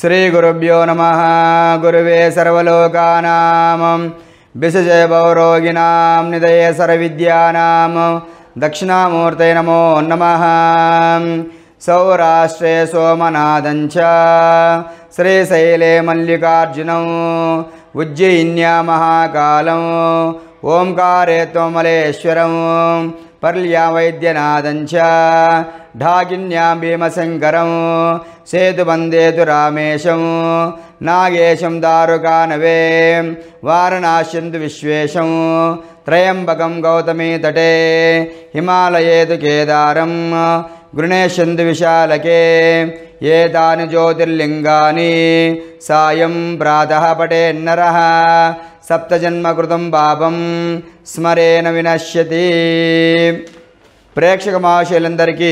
श्रीगुरुभ्यो नमः गुरुवे सर्वलोकानां विसजयवरोगिणां निदये सर्वविद्यानां दक्षिणामूर्तये नमो नमः सौराष्ट्रे सोमनादं श्रीशैले मल्लिकार्जुनौ उज्जयिन्या महाकालम् ॐकारे त्वमलेश्वरं परल्यावैद्यनादं वैद्यनादञ्च ढागिन्यां भीमशङ्करं रामेशं नागेशं दारुकानवे वारणाश्यन्तु विश्वेशं त्रयम्बकं गौतमीतटे हिमालये तु केदारं गृणेश्यन्तु विशालके एतानि ज्योतिर्लिङ्गानि सायं प्रातः पटेन्नरः సప్తజన్మకృతం పాపం స్మరేణ వినశ్యతి ప్రేక్షక మహాశయులందరికీ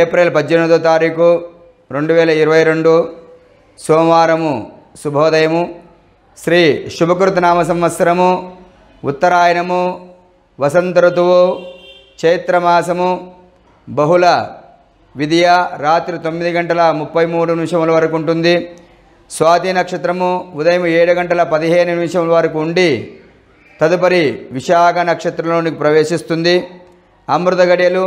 ఏప్రిల్ పద్దెనిమిదో తారీఖు రెండు వేల ఇరవై రెండు సోమవారము శుభోదయము శ్రీ శుభకృతనామ సంవత్సరము ఉత్తరాయణము వసంత ఋతువు చైత్రమాసము బహుళ విధియ రాత్రి తొమ్మిది గంటల ముప్పై మూడు నిమిషముల వరకు ఉంటుంది స్వాతి నక్షత్రము ఉదయం ఏడు గంటల పదిహేను నిమిషం వరకు ఉండి తదుపరి విశాఖ నక్షత్రంలోనికి ప్రవేశిస్తుంది అమృత గడియలు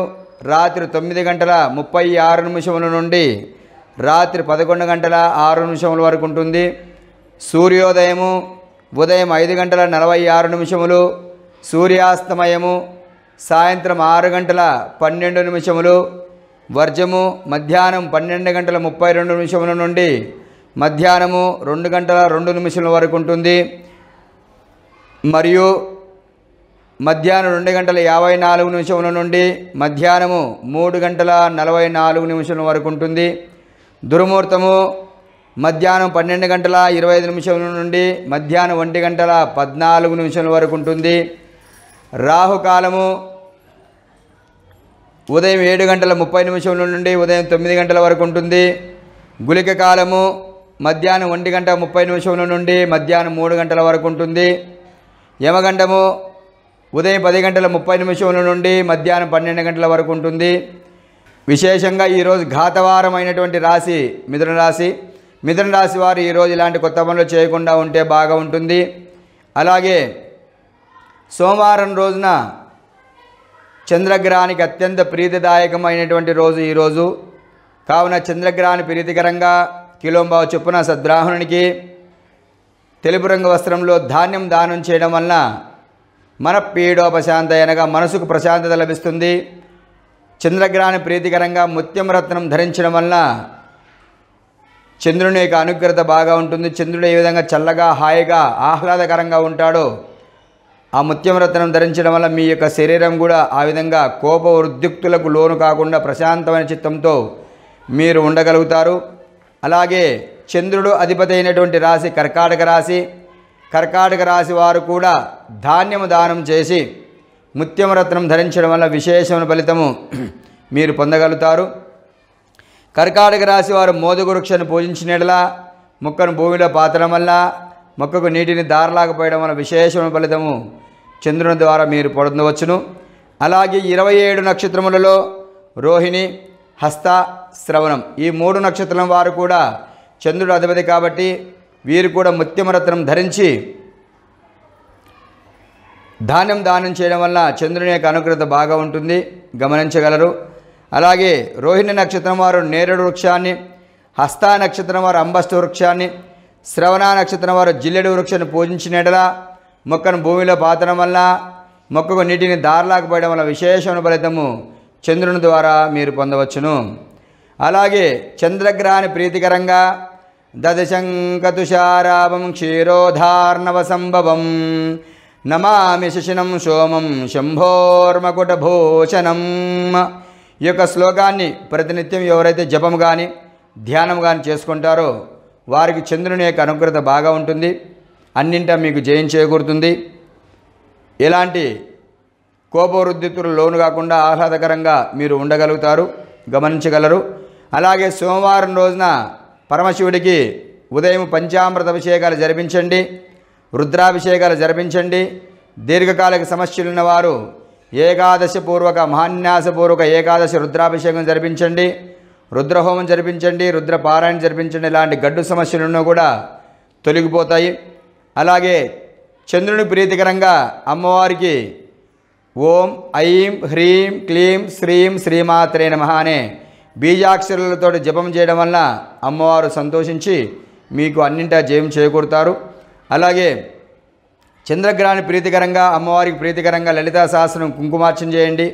రాత్రి తొమ్మిది గంటల ముప్పై ఆరు నిమిషముల నుండి రాత్రి పదకొండు గంటల ఆరు నిమిషముల వరకు ఉంటుంది సూర్యోదయము ఉదయం ఐదు గంటల నలభై ఆరు నిమిషములు సూర్యాస్తమయము సాయంత్రం ఆరు గంటల పన్నెండు నిమిషములు వర్జము మధ్యాహ్నం పన్నెండు గంటల ముప్పై రెండు నిమిషముల నుండి మధ్యాహ్నము రెండు గంటల రెండు నిమిషాల వరకు ఉంటుంది మరియు మధ్యాహ్నం రెండు గంటల యాభై నాలుగు నిమిషముల నుండి మధ్యాహ్నము మూడు గంటల నలభై నాలుగు నిమిషముల వరకు ఉంటుంది దుర్ముహూర్తము మధ్యాహ్నం పన్నెండు గంటల ఇరవై ఐదు నిమిషముల నుండి మధ్యాహ్నం ఒంటి గంటల పద్నాలుగు నిమిషముల వరకు ఉంటుంది రాహుకాలము ఉదయం ఏడు గంటల ముప్పై నిమిషముల నుండి ఉదయం తొమ్మిది గంటల వరకు ఉంటుంది గుళిక కాలము మధ్యాహ్నం ఒంటి గంట ముప్పై నిమిషముల నుండి మధ్యాహ్నం మూడు గంటల వరకు ఉంటుంది యమగండము ఉదయం పది గంటల ముప్పై నిమిషముల నుండి మధ్యాహ్నం పన్నెండు గంటల వరకు ఉంటుంది విశేషంగా ఈరోజు ఘాతవారం అయినటువంటి రాశి మిథున రాశి మిథున రాశి వారు ఈరోజు ఇలాంటి కొత్త పనులు చేయకుండా ఉంటే బాగా ఉంటుంది అలాగే సోమవారం రోజున చంద్రగ్రహానికి అత్యంత ప్రీతిదాయకమైనటువంటి రోజు ఈరోజు కావున చంద్రగ్రహాన్ని ప్రీతికరంగా కిలోంబావ చొప్పున సద్బ్రాహ్మణునికి తెలుపు రంగు వస్త్రంలో ధాన్యం దానం చేయడం వలన మన పీడోపశాంత అనగా మనసుకు ప్రశాంతత లభిస్తుంది చంద్రగ్రహణ ప్రీతికరంగా ముత్యం రత్నం ధరించడం వలన చంద్రుని యొక్క అనుగ్రత బాగా ఉంటుంది చంద్రుడు ఏ విధంగా చల్లగా హాయిగా ఆహ్లాదకరంగా ఉంటాడో ఆ ముత్యం రత్నం ధరించడం వల్ల మీ యొక్క శరీరం కూడా ఆ విధంగా కోప ఉద్యుక్తులకు లోను కాకుండా ప్రశాంతమైన చిత్తంతో మీరు ఉండగలుగుతారు అలాగే చంద్రుడు అధిపతి అయినటువంటి రాశి కర్కాటక రాశి కర్కాటక రాశి వారు కూడా ధాన్యము దానం చేసి ముత్యం రత్నం ధరించడం వల్ల విశేషమైన ఫలితము మీరు పొందగలుగుతారు కర్కాటక రాశి వారు మోదుగురుక్షను పూజించినట్లా మొక్కను భూమిలో పాతడం వల్ల మొక్కకు నీటిని దారలాకపోయడం వల్ల విశేషమైన ఫలితము చంద్రుని ద్వారా మీరు పొందవచ్చును అలాగే ఇరవై ఏడు నక్షత్రములలో రోహిణి హస్త శ్రవణం ఈ మూడు నక్షత్రం వారు కూడా చంద్రుడు అధిపతి కాబట్టి వీరు కూడా ముత్యమరత్నం ధరించి ధాన్యం దానం చేయడం వల్ల చంద్రుని యొక్క అనుగ్రత బాగా ఉంటుంది గమనించగలరు అలాగే రోహిణి నక్షత్రం వారు నేరుడు వృక్షాన్ని హస్తా నక్షత్రం వారు అంబస్తు వృక్షాన్ని శ్రవణ నక్షత్రం వారు జిల్లెడు వృక్షాన్ని పూజించిన మొక్కను భూమిలో పాతడం వల్ల మొక్కకు నీటిని దారలాకపోయడం వల్ల విశేషమైన ఫలితము చంద్రుని ద్వారా మీరు పొందవచ్చును అలాగే చంద్రగ్రహాన్ని ప్రీతికరంగా దదశంకతుషారాభం క్షీరోధార్ణవ సంభవం నమామి శిశినం సోమం శంభోర్మకుటభూషణం ఈ యొక్క శ్లోకాన్ని ప్రతినిత్యం ఎవరైతే జపం కానీ ధ్యానం కానీ చేసుకుంటారో వారికి చంద్రుని యొక్క అనుగ్రత బాగా ఉంటుంది అన్నింటా మీకు జయం చేకూరుతుంది ఇలాంటి కోపవృద్ధితులు లోను కాకుండా ఆహ్లాదకరంగా మీరు ఉండగలుగుతారు గమనించగలరు అలాగే సోమవారం రోజున పరమశివుడికి ఉదయం పంచామృత అభిషేకాలు జరిపించండి రుద్రాభిషేకాలు జరిపించండి దీర్ఘకాలిక సమస్యలు ఉన్నవారు ఏకాదశపూర్వక మహాన్యాసపూర్వక ఏకాదశి రుద్రాభిషేకం జరిపించండి రుద్రహోమం జరిపించండి రుద్రపారాయణ జరిపించండి ఇలాంటి గడ్డు సమస్యలున్నా కూడా తొలగిపోతాయి అలాగే చంద్రుని ప్రీతికరంగా అమ్మవారికి ఓం ఐం హ్రీం క్లీం శ్రీం శ్రీమాత్రే నమ అనే బీజాక్షరులతో జపం చేయడం వల్ల అమ్మవారు సంతోషించి మీకు అన్నింటా జయం చేకూరుతారు అలాగే చంద్రగ్రహాన్ని ప్రీతికరంగా అమ్మవారికి ప్రీతికరంగా లలితా సహస్రం కుంకుమార్చన చేయండి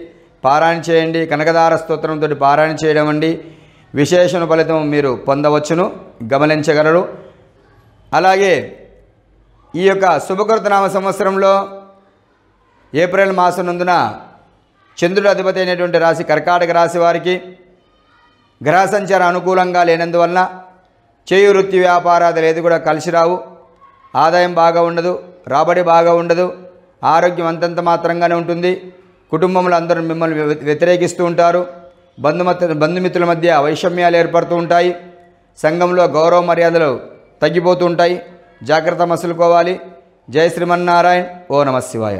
పారాయణ చేయండి కనకదార స్తోత్రంతో పారాయణ చేయడం అండి విశేషణ ఫలితం మీరు పొందవచ్చును గమనించగలరు అలాగే ఈ యొక్క శుభకృతనామ సంవత్సరంలో ఏప్రిల్ మాసం నందున చంద్రుడు అధిపతి అయినటువంటి రాశి కర్కాటక రాశి వారికి గ్రహ సంచారం అనుకూలంగా లేనందువలన చేయు వృత్తి వ్యాపారాదులు ఏది కూడా కలిసి రావు ఆదాయం బాగా ఉండదు రాబడి బాగా ఉండదు ఆరోగ్యం అంతంత మాత్రంగానే ఉంటుంది కుటుంబంలో అందరూ మిమ్మల్ని వ్యతిరేకిస్తూ ఉంటారు బంధుమత బంధుమిత్రుల మధ్య వైషమ్యాలు ఏర్పడుతూ ఉంటాయి సంఘంలో గౌరవ మర్యాదలు తగ్గిపోతూ ఉంటాయి జాగ్రత్త మసులుకోవాలి జయ శ్రీమన్నారాయణ్ ఓ నమ శివాయ